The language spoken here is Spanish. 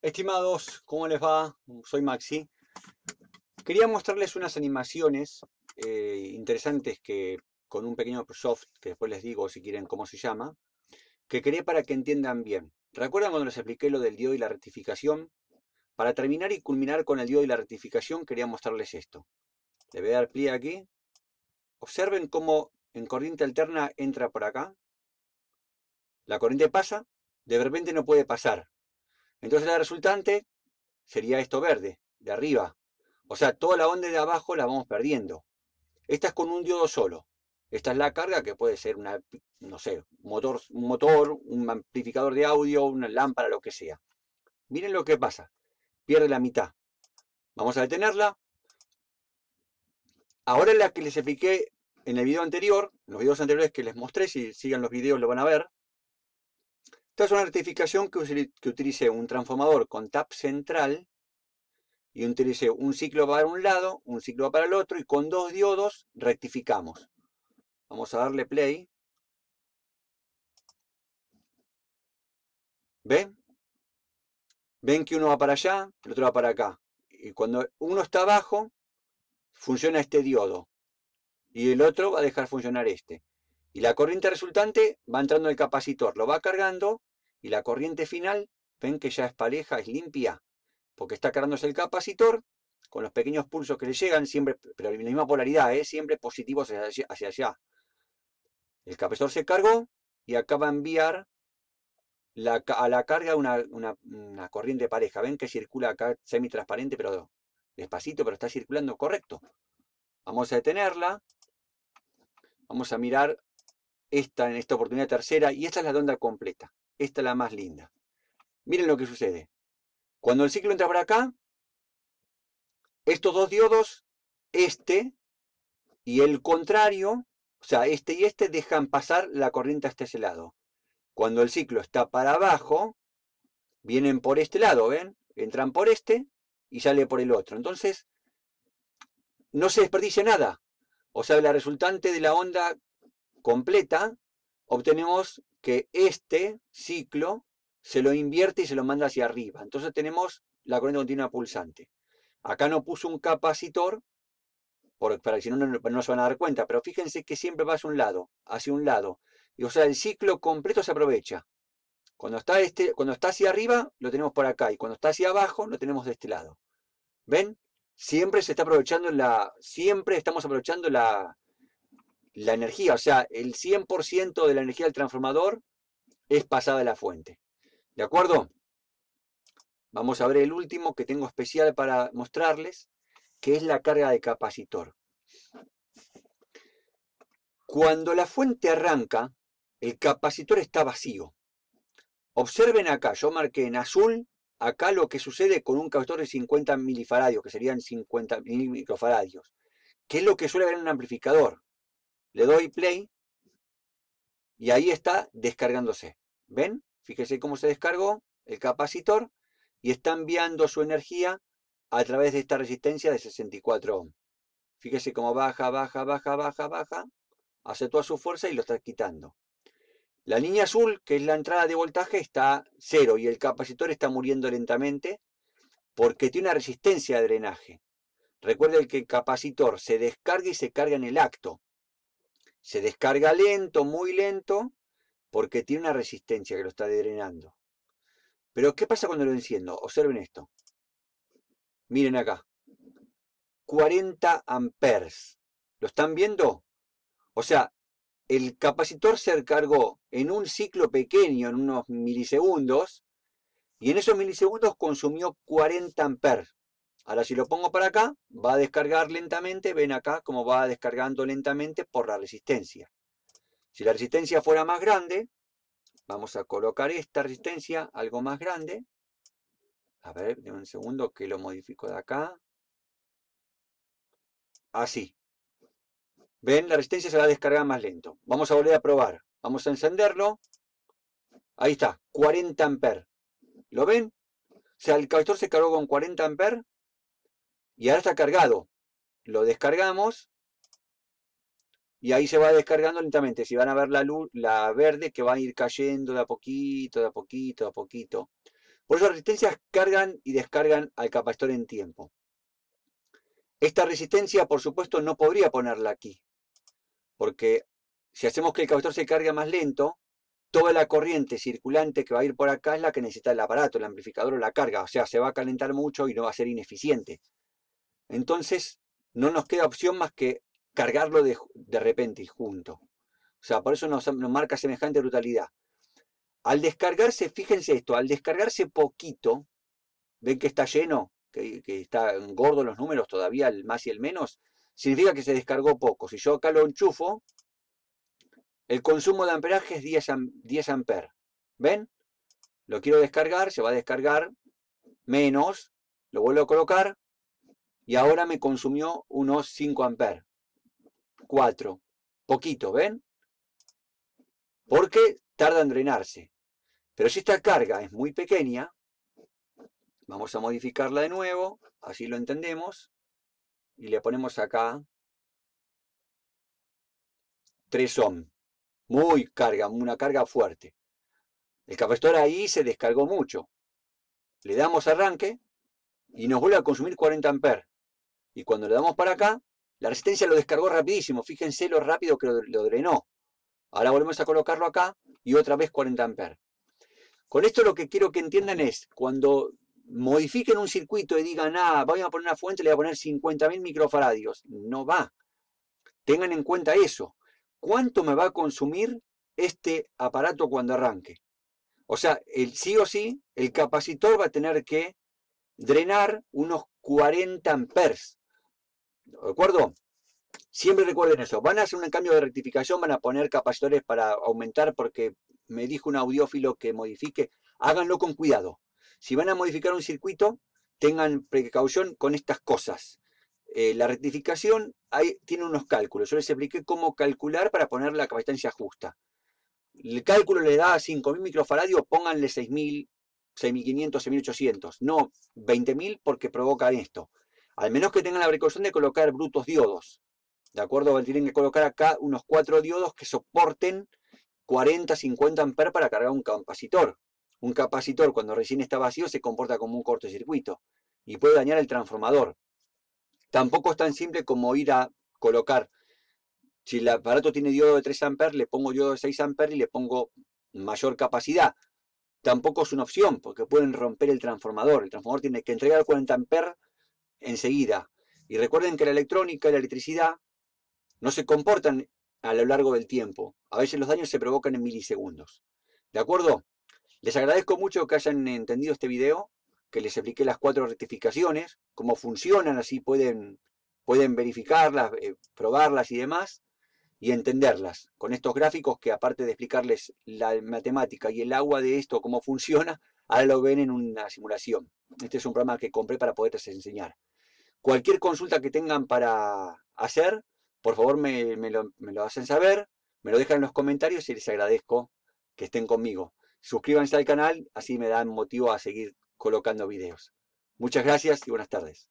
Estimados, ¿cómo les va? Soy Maxi. Quería mostrarles unas animaciones eh, interesantes que con un pequeño soft, que después les digo si quieren cómo se llama, que quería para que entiendan bien. ¿Recuerdan cuando les expliqué lo del diodo y la rectificación? Para terminar y culminar con el diodo y la rectificación, quería mostrarles esto. Le voy a dar play aquí. Observen cómo en corriente alterna entra por acá. La corriente pasa, de repente no puede pasar, entonces la resultante sería esto verde, de arriba. O sea, toda la onda de abajo la vamos perdiendo. Esta es con un diodo solo. Esta es la carga que puede ser una, no sé, un motor, un motor, un amplificador de audio, una lámpara, lo que sea. Miren lo que pasa. Pierde la mitad. Vamos a detenerla. Ahora la que les expliqué en el video anterior, en los videos anteriores que les mostré, si siguen los videos lo van a ver, esta es una rectificación que, utilice un transformador con tap central y utilice un ciclo para un lado, un ciclo para el otro y con dos diodos rectificamos. Vamos a darle play. ¿Ven? Ven que uno va para allá, el otro va para acá. Y cuando uno está abajo, funciona este diodo. Y el otro va a dejar funcionar este. Y la corriente resultante va entrando al capacitor, lo va cargando y la corriente final, ven que ya es pareja, es limpia, porque está cargándose el capacitor con los pequeños pulsos que le llegan, siempre, pero la misma polaridad, ¿eh? siempre positivo hacia, allá. El capacitor se cargó y acaba a enviar a la carga una, una, una, corriente pareja. Ven que circula acá semi-transparente, pero despacito, pero está circulando correcto. Vamos a detenerla. Vamos a mirar esta en esta oportunidad tercera y esta es la onda completa. Esta es la más linda. Miren lo que sucede. Cuando el ciclo entra por acá, estos dos diodos, este y el contrario, o sea, este y este dejan pasar la corriente hasta ese lado. Cuando el ciclo está para abajo, vienen por este lado, ¿ven? Entran por este y sale por el otro. Entonces, no se desperdicia nada. O sea, la resultante de la onda completa obtenemos que este ciclo se lo invierte y se lo manda hacia arriba. Entonces tenemos la corriente continua pulsante. Acá no puso un capacitor, porque, si no, no, se van a dar cuenta, pero fíjense que siempre va hacia un lado, hacia un lado. Y o sea, el ciclo completo se aprovecha. Cuando está, este, cuando está hacia arriba, lo tenemos por acá, y cuando está hacia abajo, lo tenemos de este lado. ¿Ven? Siempre se está aprovechando la. Siempre estamos aprovechando la, la energía, o sea, el 100% de la energía del transformador es pasada a la fuente. ¿De acuerdo? Vamos a ver el último que tengo especial para mostrarles, que es la carga de capacitor. Cuando la fuente arranca, el capacitor está vacío. Observen acá, yo marqué en azul, acá lo que sucede con un capacitor de 50 milifaradios, que serían 50 microfaradios, que es lo que suele haber en un amplificador. Le doy play y ahí está descargándose. ¿Ven? Fíjese cómo se descargó el capacitor y está enviando su energía a través de esta resistencia de 64 ohm. Fíjese cómo baja, baja, baja, baja, baja, hace toda su fuerza y lo está quitando. La línea azul, que es la entrada de voltaje, está cero y el capacitor está muriendo lentamente porque tiene una resistencia de drenaje. Recuerde que el capacitor se descarga y se carga en el acto. Se descarga lento, muy lento, porque tiene una resistencia que lo está drenando. Pero, ¿qué pasa cuando lo enciendo? Observen esto. Miren acá. 40 amperes. ¿Lo están viendo? O sea, el capacitor se cargó en un ciclo pequeño, en unos milisegundos, y en esos milisegundos consumió 40 amperes. Ahora si lo pongo para acá, va a descargar lentamente, ven acá cómo va descargando lentamente por la resistencia. Si la resistencia fuera más grande, vamos a colocar esta resistencia, algo más grande. A ver, de un segundo que lo modifico de acá. Así. ¿Ven? La resistencia se va a descargar más lento. Vamos a volver a probar. Vamos a encenderlo. Ahí está, 40 amperes. ¿Lo ven? O sea, el capacitor se cargó con 40 amperes y ahora está cargado. Lo descargamos y ahí se va descargando lentamente. Si van a ver la luz, la verde que va a ir cayendo de a poquito, de a poquito, de a poquito. Por eso las resistencias cargan y descargan al capacitor en tiempo. Esta resistencia, por supuesto, no podría ponerla aquí. Porque si hacemos que el capacitor se cargue más lento, toda la corriente circulante que va a ir por acá es la que necesita el aparato, el amplificador o la carga. O sea, se va a calentar mucho y no va a ser ineficiente. Entonces, no nos queda opción más que cargarlo de, repente y junto. O sea, por eso nos, marca semejante brutalidad. Al descargarse, fíjense esto, al descargarse poquito, ven que está lleno, que, está están gordos los números todavía, el más y el menos, significa que se descargó poco. Si yo acá lo enchufo, el consumo de amperaje es 10, 10 amperes. ¿Ven? Lo quiero descargar, se va a descargar menos, lo vuelvo a colocar, y ahora me consumió unos 5 amperes. 4. Poquito, ¿ven? Porque tarda en drenarse. Pero si esta carga es muy pequeña, vamos a modificarla de nuevo, así lo entendemos, y le ponemos acá 3 ohm. Muy carga, una carga fuerte. El capacitor ahí se descargó mucho. Le damos arranque y nos vuelve a consumir 40 amperes. Y cuando le damos para acá, la resistencia lo descargó rapidísimo. Fíjense lo rápido que lo, drenó. Ahora volvemos a colocarlo acá y otra vez 40 amperes. Con esto lo que quiero que entiendan es, cuando modifiquen un circuito y digan, ah, voy a poner una fuente, le voy a poner 50.000 microfaradios. No va. Tengan en cuenta eso. ¿Cuánto me va a consumir este aparato cuando arranque? O sea, el, sí o sí, el capacitor va a tener que drenar unos 40 amperes. ¿De acuerdo? Siempre recuerden eso. Van a hacer un cambio de rectificación, van a poner capacitores para aumentar, porque me dijo un audiófilo que modifique. Háganlo con cuidado. Si van a modificar un circuito, tengan precaución con estas cosas. Eh, la rectificación tiene unos cálculos. Yo les expliqué cómo calcular para poner la capacitancia justa. El cálculo le da 5.000 microfaradios, pónganle 6.000, 6.500, 6.800. No 20.000 porque provoca esto al menos que tengan la precaución de colocar brutos diodos. ¿De acuerdo? Tienen que colocar acá unos cuatro diodos que soporten 40, 50 amperes para cargar un capacitor. Un capacitor cuando recién está vacío se comporta como un cortocircuito y puede dañar el transformador. Tampoco es tan simple como ir a colocar, si el aparato tiene diodo de 3 amperes, le pongo diodo de 6 amperes y le pongo mayor capacidad. Tampoco es una opción porque pueden romper el transformador. El transformador tiene que entregar 40 amperes enseguida. Y recuerden que la electrónica y la electricidad no se comportan a lo largo del tiempo. A veces los daños se provocan en milisegundos. ¿De acuerdo? Les agradezco mucho que hayan entendido este video, que les expliqué las cuatro rectificaciones, cómo funcionan, así pueden, pueden verificarlas, eh, probarlas y demás, y entenderlas. Con estos gráficos que aparte de explicarles la matemática y el agua de esto, cómo funciona, ahora lo ven en una simulación. Este es un programa que compré para poderles enseñar. Cualquier consulta que tengan para hacer, por favor me, lo, lo hacen saber, me lo dejan en los comentarios y les agradezco que estén conmigo. Suscríbanse al canal, así me dan motivo a seguir colocando videos. Muchas gracias y buenas tardes.